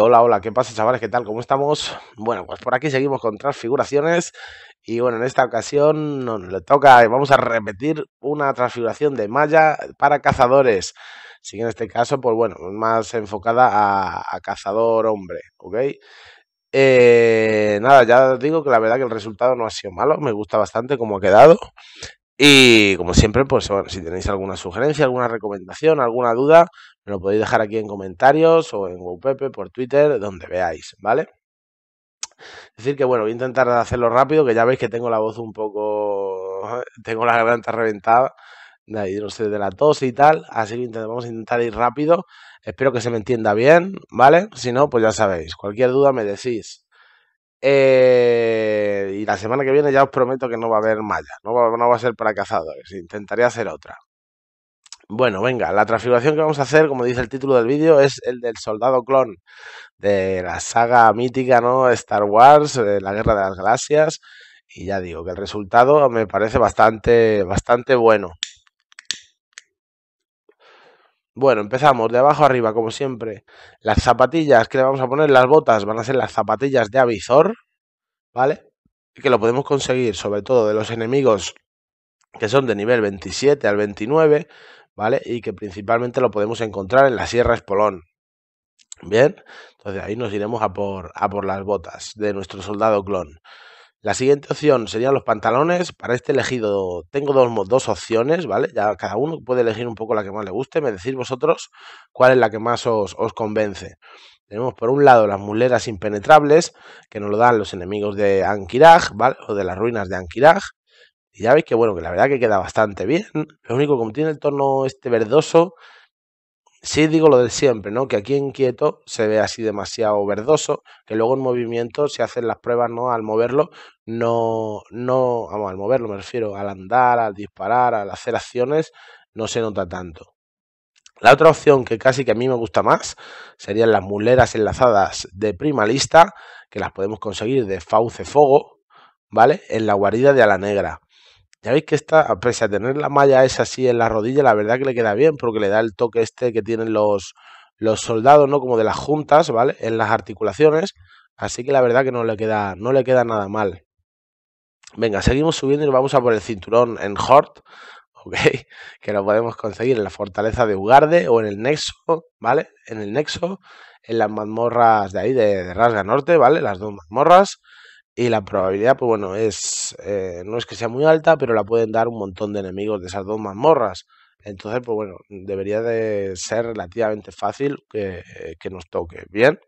hola, hola, ¿qué pasa chavales? ¿Qué tal? ¿Cómo estamos? Bueno, pues por aquí seguimos con transfiguraciones y bueno, en esta ocasión nos le toca, eh, vamos a repetir una transfiguración de malla para cazadores. que en este caso, pues bueno, más enfocada a, cazador hombre, ¿ok? Eh, nada, ya os digo que la verdad que el resultado no ha sido malo, me gusta bastante cómo ha quedado. Y como siempre, pues bueno, si tenéis alguna sugerencia, alguna recomendación, alguna duda, lo podéis dejar aquí en comentarios o en WowPepe, por Twitter, donde veáis, ¿vale? Es decir que bueno, voy a intentar hacerlo rápido, que ya veis que tengo la voz un poco, tengo la garganta reventada, de, no sé, de la tos y tal, así que vamos a intentar ir rápido, espero que se me entienda bien, ¿vale? Si no, pues ya sabéis, cualquier duda me decís. Eh, y la semana que viene ya os prometo que no va a haber malla, no va, no va a ser para cazadores, intentaré hacer otra, bueno, venga, la transfiguración que vamos a hacer, como dice el título del vídeo, es el del soldado clon de la saga mítica, ¿no? Star Wars, eh, la guerra de las galaxias. Y ya digo que el resultado me parece bastante, bastante bueno. Bueno, empezamos de abajo arriba, como siempre. Las zapatillas que le vamos a poner, las botas, van a ser las zapatillas de avizor, ¿vale? Que lo podemos conseguir sobre todo de los enemigos que son de nivel 27 al 29, ¿vale? Y que principalmente lo podemos encontrar en la Sierra Espolón. Bien, entonces ahí nos iremos a por, a por las botas de nuestro soldado clon. La siguiente opción serían los pantalones. Para este elegido tengo dos, opciones, ¿vale? Ya cada uno puede elegir un poco la que más le guste. Me decís vosotros cuál es la que más os, convence. Tenemos por un lado las muleras impenetrables, que nos lo dan los enemigos de Ankiraj, ¿vale? O de las ruinas de Ankiraj. Y ya veis que, bueno, que la verdad que queda bastante bien. Lo único, como tiene el tono este verdoso, sí digo lo de siempre, ¿no? Que aquí en quieto se ve así demasiado verdoso, que luego en movimiento, si hacen las pruebas, ¿no? Al moverlo, no, no, vamos, al moverlo me refiero, al andar, al disparar, al hacer acciones, no se nota tanto. La otra opción que casi que a mí me gusta más serían las muleras enlazadas de prima lista, que las podemos conseguir de Fauce Fogo, ¿vale? En la guarida de Ala Negra. Ya veis que esta, pese a tener la malla esa así en la rodilla, la verdad que le queda bien porque le da el toque este que tienen los, los soldados, ¿no? Como de las juntas, ¿vale? En las articulaciones. Así que la verdad que no le queda, no le queda nada mal. Venga, seguimos subiendo y vamos a por el cinturón en Hort, ¿ok? Que lo podemos conseguir en la fortaleza de Ugarde o en el Nexo, ¿vale? En el Nexo, en las mazmorras de ahí, de Rasga Norte, ¿vale? Las dos mazmorras y la probabilidad, pues bueno, es eh, no es que sea muy alta, pero la pueden dar un montón de enemigos de esas dos mazmorras. Entonces, pues bueno, debería de ser relativamente fácil que, que nos toque. Bien.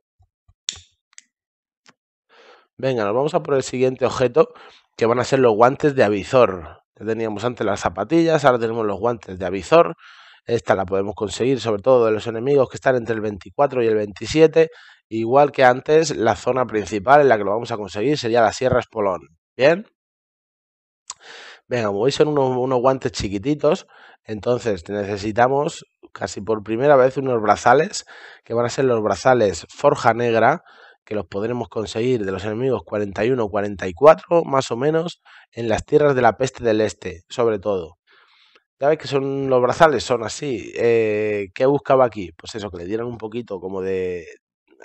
Venga, nos vamos a por el siguiente objeto, que van a ser los guantes de avizor. Ya teníamos antes las zapatillas, ahora tenemos los guantes de avizor, esta la podemos conseguir sobre todo de los enemigos que están entre el 24 y el 27. Igual que antes, la zona principal en la que lo vamos a conseguir sería la Sierra Espolón. ¿Bien? Venga, como veis son unos, unos guantes chiquititos, entonces necesitamos casi por primera vez unos brazales, que van a ser los brazales Forja Negra, que los podremos conseguir de los enemigos 41 44, más o menos, en las tierras de la peste del este, sobre todo. Ya veis que son los brazales, son así. Eh, ¿Qué buscaba aquí? Pues eso, que le dieran un poquito como de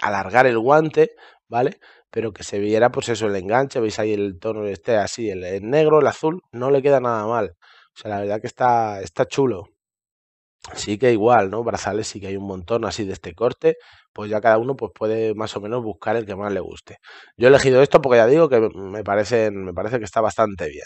alargar el guante, ¿vale? Pero que se viera, pues eso, el enganche. Veis ahí el tono este así, el, negro, el azul, no le queda nada mal. O sea, la verdad que está, está chulo. Sí que igual, ¿no? Brazales sí que hay un montón así de este corte, pues ya cada uno pues puede más o menos buscar el que más le guste. Yo he elegido esto porque ya digo que me, parecen, me parece que está bastante bien.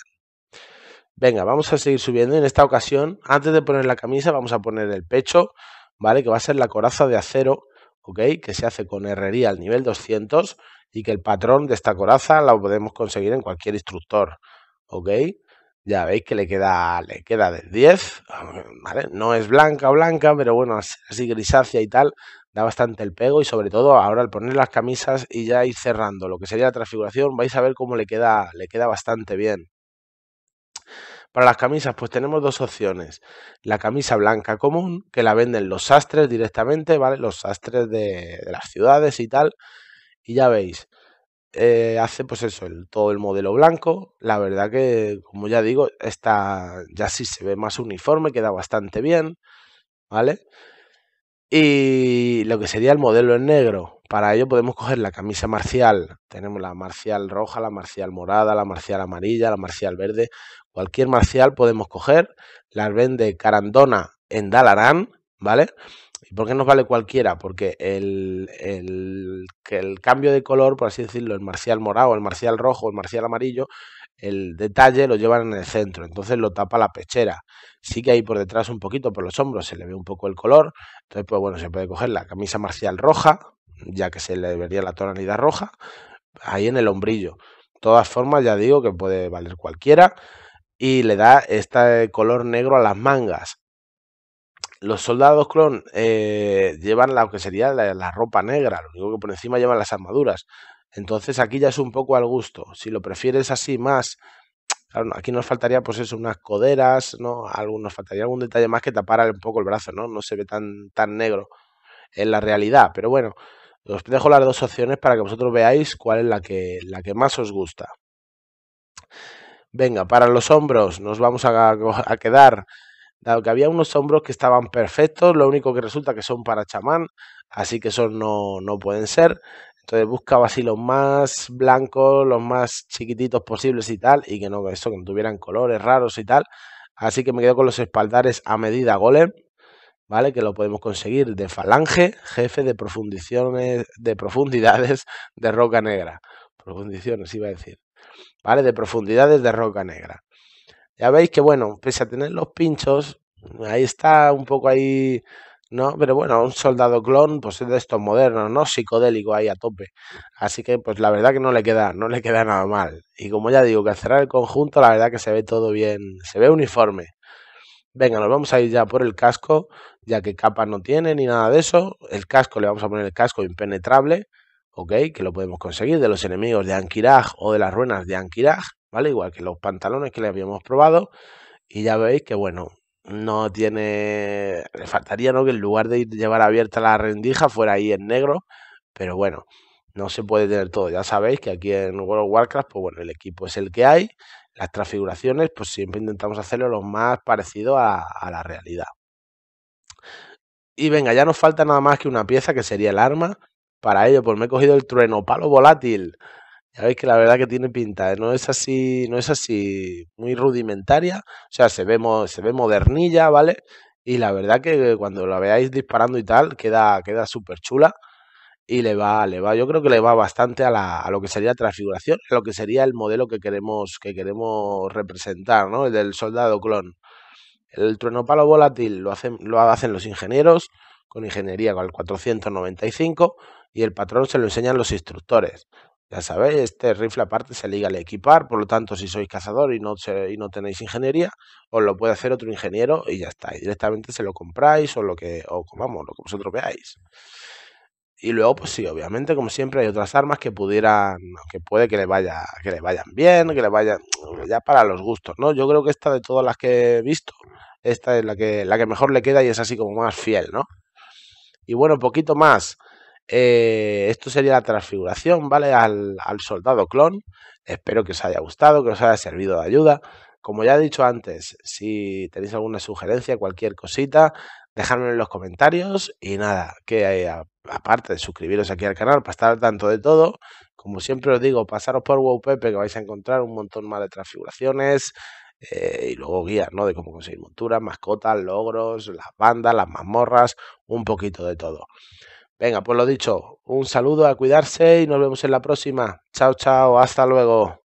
Venga, vamos a seguir subiendo en esta ocasión, antes de poner la camisa, vamos a poner el pecho, ¿vale? Que va a ser la coraza de acero, ¿ok? Que se hace con herrería al nivel 200 y que el patrón de esta coraza la podemos conseguir en cualquier instructor, ¿ok? Ya veis que le queda, le queda de 10, ¿vale? No es blanca o blanca, pero bueno, así grisácea y tal, da bastante el pego y sobre todo ahora al poner las camisas y ya ir cerrando lo que sería la transfiguración, vais a ver cómo le queda, le queda bastante bien. Para las camisas, pues tenemos dos opciones. La camisa blanca común, que la venden los sastres directamente, ¿vale? Los sastres de, las ciudades y tal. Y ya veis, eh, hace pues eso, el, todo el modelo blanco. La verdad que, como ya digo, está, ya sí se ve más uniforme, queda bastante bien, ¿vale? Y lo que sería el modelo en negro. Para ello podemos coger la camisa marcial. Tenemos la marcial roja, la marcial morada, la marcial amarilla, la marcial verde. Cualquier marcial podemos coger, las vende Carandona en Dalarán, ¿vale? ¿Y por qué nos vale cualquiera? Porque el, el cambio de color, por así decirlo, el marcial morado, el marcial rojo, el marcial amarillo, el detalle lo llevan en el centro, entonces lo tapa la pechera. Sí que ahí por detrás un poquito, por los hombros, se le ve un poco el color. Entonces, pues bueno, se puede coger la camisa marcial roja, ya que se le vería la tonalidad roja, ahí en el hombrillo. De todas formas, ya digo que puede valer cualquiera y le da este color negro a las mangas. Los soldados clon eh, llevan lo que sería la, ropa negra, lo único que por encima llevan las armaduras. Entonces aquí ya es un poco al gusto. Si lo prefieres así más, aquí nos faltaría pues eso, unas coderas, ¿no? algunos nos faltaría algún detalle más que tapara un poco el brazo, ¿no? No se ve tan, tan negro en la realidad. Pero bueno, os dejo las dos opciones para que vosotros veáis cuál es la que, la que más os gusta. Venga, para los hombros nos vamos a, quedar, dado que había unos hombros que estaban perfectos, lo único que resulta que son para chamán, así que esos no, no pueden ser. Entonces buscaba así los más blancos, los más chiquititos posibles y tal, y que no, eso, que no tuvieran colores raros y tal. Así que me quedo con los espaldares a medida golem, ¿vale? Que lo podemos conseguir de falange, jefe de profundiciones, de profundidades de roca negra. Profundiciones, iba a decir. ¿vale? De profundidades de roca negra. Ya veis que, bueno, pese a tener los pinchos, ahí está un poco ahí, ¿no? Pero bueno, un soldado clon, pues es de estos modernos, ¿no? Psicodélico ahí a tope. Así que, pues la verdad que no le queda, no le queda nada mal. Y como ya digo, que al cerrar el conjunto, la verdad que se ve todo bien, se ve uniforme. Venga, nos vamos a ir ya por el casco, ya que capa no tiene ni nada de eso. El casco, le vamos a poner el casco impenetrable. Que lo podemos conseguir de los enemigos de Ankiraj o de las ruinas de Ankiraj, ¿vale? Igual que los pantalones que le habíamos probado. Y ya veis que, bueno, no tiene... Le faltaría, ¿no? Que en lugar de llevar abierta la rendija fuera ahí en negro. Pero bueno, no se puede tener todo. Ya sabéis que aquí en World of Warcraft, pues bueno, el equipo es el que hay. Las transfiguraciones, pues siempre intentamos hacerlo lo más parecido a la realidad. Y venga, ya nos falta nada más que una pieza que sería el arma para ello, pues me he cogido el trueno, palo volátil. Ya veis que la verdad que tiene pinta, ¿eh? no es así, no es así muy rudimentaria, o sea, se ve, se modernilla, ¿vale? Y la verdad que cuando la veáis disparando y tal, queda, queda súper chula y le va, le va, yo creo que le va bastante a, la, lo que sería transfiguración, a lo que sería el modelo que queremos, que queremos representar, ¿no? El del soldado clon. El trueno palo volátil lo hacen, lo hacen los ingenieros, con ingeniería con el 495 y el patrón se lo enseñan los instructores. Ya sabéis, este rifle aparte se liga al equipar, por lo tanto, si sois cazador y no, no tenéis ingeniería, os lo puede hacer otro ingeniero y ya está. directamente se lo compráis o lo que, o vamos, lo que vosotros veáis. Y luego, pues sí, obviamente, como siempre, hay otras armas que pudieran, que puede que le vaya, que le vayan bien, que le vayan, ya para los gustos, ¿no? Yo creo que esta de todas las que he visto, esta es la que, la que mejor le queda y es así como más fiel, ¿no? Y bueno, poquito más. Eh, esto sería la transfiguración, ¿vale? Al, soldado clon. Espero que os haya gustado, que os haya servido de ayuda. Como ya he dicho antes, si tenéis alguna sugerencia, cualquier cosita, dejadme en los comentarios. Y nada, que eh, aparte de suscribiros aquí al canal para estar al tanto de todo, como siempre os digo, pasaros por WowPepe que vais a encontrar un montón más de transfiguraciones, eh, y luego guías, ¿no? De cómo conseguir monturas, mascotas, logros, las bandas, las mazmorras, un poquito de todo. Venga, pues lo dicho, un saludo a cuidarse y nos vemos en la próxima. Chao, chao, hasta luego.